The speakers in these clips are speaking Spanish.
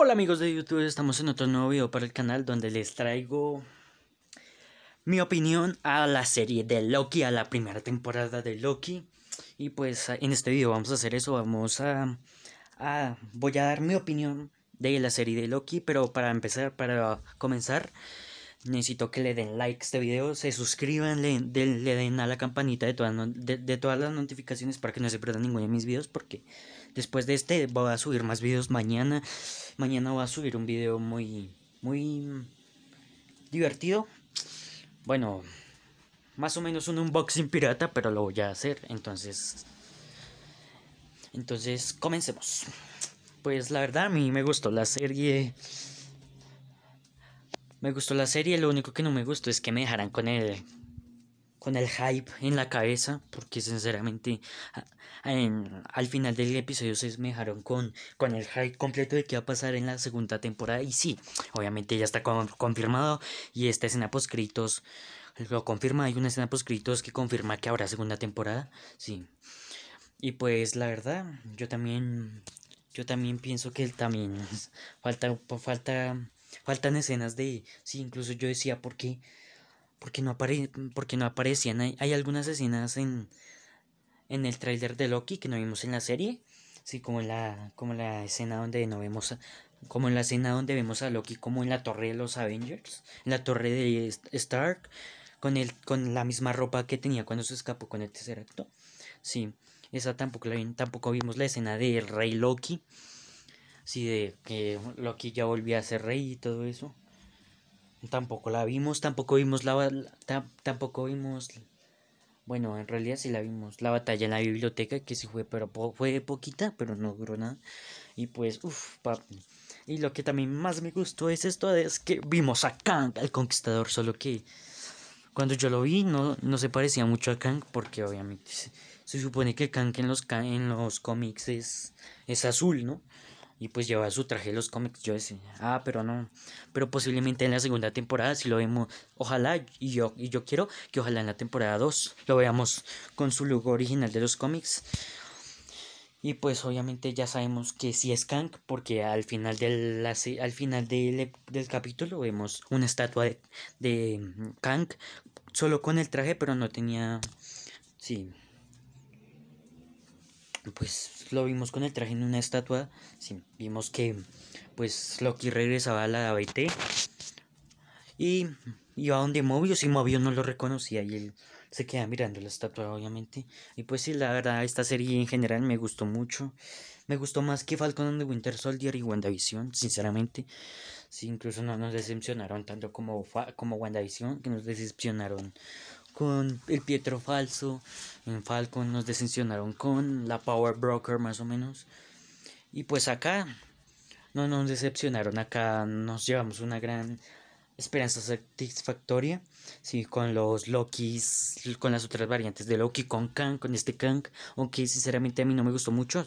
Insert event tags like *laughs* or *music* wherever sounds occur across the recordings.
Hola amigos de YouTube, estamos en otro nuevo video para el canal donde les traigo mi opinión a la serie de Loki, a la primera temporada de Loki. Y pues ah, en este video vamos a hacer eso, vamos a, voy a dar mi opinión de la serie de Loki, pero para empezar, para comenzar, necesito que le den like a este video, se suscriban, le, den a la campanita de, de, todas las notificaciones para que no se pierdan ninguno de mis videos, porque después de este voy a subir más videos mañana. Mañana voy a subir un video muy, muy divertido. Bueno, más o menos un unboxing pirata, pero lo voy a hacer, entonces... Entonces, comencemos. Pues la verdad a mí me gustó la serie. Me gustó la serie, lo único que no me gustó es que me dejaran con el con el hype en la cabeza, porque sinceramente al final del episodio se me dejaron con, con el hype completo de qué va a pasar en la segunda temporada. Y sí, obviamente ya está confirmado y esta escena postcritos lo confirma. Hay una escena postcritos que confirma que habrá segunda temporada. Sí. Y pues la verdad, yo también, yo también pienso que también falta, falta Faltan escenas de... Sí, incluso yo decía, ¿por qué? Porque no, porque no aparecían. Hay, algunas escenas en, en el tráiler de Loki que no vimos en la serie. Sí, como en la, como la escena donde no vemos... Como en la escena donde vemos a Loki como en la torre de los Avengers. En la torre de Stark. Con, el, con la misma ropa que tenía cuando se escapó con el tercer acto. Sí, esa tampoco, tampoco vimos la escena del Rey Loki sí, de que Loki ya volvía a ser rey y todo eso. Tampoco la vimos, tampoco vimos la, tampoco vimos bueno, en realidad sí la vimos, la batalla en la biblioteca que sí fue, pero fue poquita, pero no duró nada. Y pues, uff, Y lo que también más me gustó es esto, es que vimos a Kang, al conquistador, solo que cuando yo lo vi no, no se parecía mucho a Kang, porque obviamente se, supone que Kang en los, en los cómics es, es azul, ¿no? Y pues lleva su traje de los cómics. Yo decía, ah, pero no. Pero posiblemente en la segunda temporada, si lo vemos, ojalá, y yo, y yo quiero que ojalá en la temporada 2 lo veamos con su logo original de los cómics. Y pues obviamente ya sabemos que sí es Kang, porque al final del, al final del, capítulo vemos una estatua de, de Kang, solo con el traje, pero no tenía... Sí, pues lo vimos con el traje en una estatua. Sí, vimos que pues Loki regresaba a la ABT y iba donde Mobius y Mobius no lo reconocía y él se queda mirando la estatua obviamente. Y pues sí, la verdad esta serie en general me gustó mucho. Me gustó más que Falcon de Winter Soldier y WandaVision, sinceramente. Sí, incluso no nos decepcionaron tanto como, como WandaVision, que nos decepcionaron con el Pietro falso. En Falcon nos decepcionaron con la Power Broker más o menos. Y pues acá no nos decepcionaron, acá nos llevamos una gran esperanza satisfactoria. Sí, con los Lokis, con las otras variantes de Loki, con Kang, con este Kang. Aunque sinceramente a mí no me gustó mucho.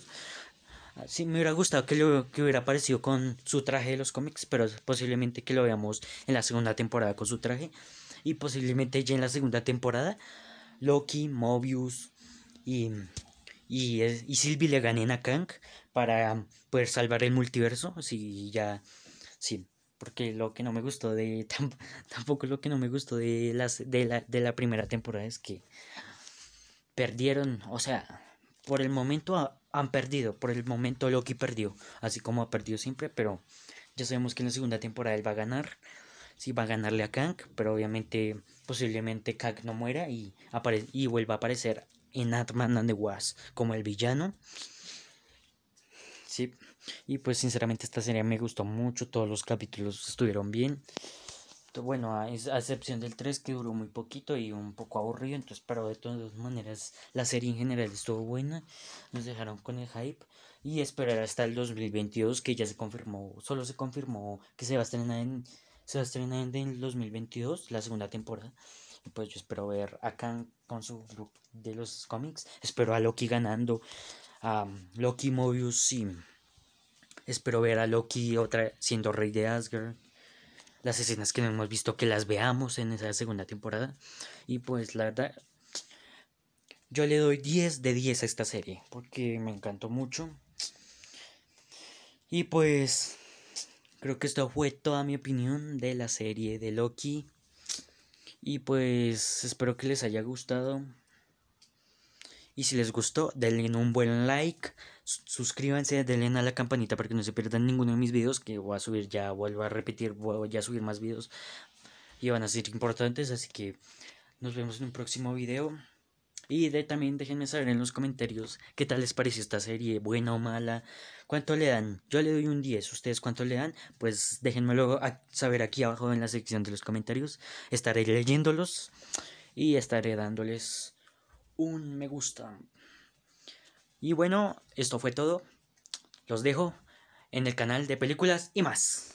Ah, sí, me hubiera gustado que, lo, que hubiera aparecido con su traje de los cómics, pero posiblemente que lo veamos en la segunda temporada con su traje y posiblemente ya en la segunda temporada, Loki, Mobius y, y, y Sylvie le ganen a Kang para poder salvar el multiverso. Si ya, sí, porque lo que no me gustó de, *laughs* tampoco lo que no me gustó de, las, de, la, de la primera temporada es que perdieron, o sea, por el momento han perdido, por el momento Loki perdió, así como ha perdido siempre, pero ya sabemos que en la segunda temporada él va a ganar, si va a ganarle a Kang, pero obviamente posiblemente Kang no muera y, y vuelva a aparecer en ant and the como el villano. Sí, y pues sinceramente esta serie me gustó mucho, todos los capítulos estuvieron bien. Bueno, a, excepción del 3 que duró muy poquito y un poco aburrido, entonces, pero de todas maneras la serie en general estuvo buena, nos dejaron con el hype y esperar hasta el 2022 que ya se confirmó, solo se confirmó que se va a estrenar en se va a estrenar en el 2022, la segunda temporada. pues yo espero ver a Khan con su grupo de los cómics. Espero a Loki ganando. A Loki Mobius y espero ver a Loki otra siendo rey de Asgard. Las escenas que no hemos visto que las veamos en esa segunda temporada. Y pues la verdad, yo le doy 10 de 10 a esta serie. Porque me encantó mucho. Y pues Creo que esto fue toda mi opinión de la serie de Loki. Y pues espero que les haya gustado. Y si les gustó, denle un buen like, suscríbanse, denle a la campanita para que no se pierdan ninguno de mis videos, que voy a subir ya, vuelvo a repetir, voy a subir más videos y van a ser importantes, así que nos vemos en un próximo video. Y también déjenme saber en los comentarios qué tal les parece esta serie, buena o mala. ¿Cuánto le dan? Yo le doy un 10. ¿Ustedes cuánto le dan? Pues déjenmelo saber aquí abajo en la sección de los comentarios. Estaré leyéndolos y estaré dándoles un me gusta. Y bueno, esto fue todo. Los dejo en el canal de películas y más.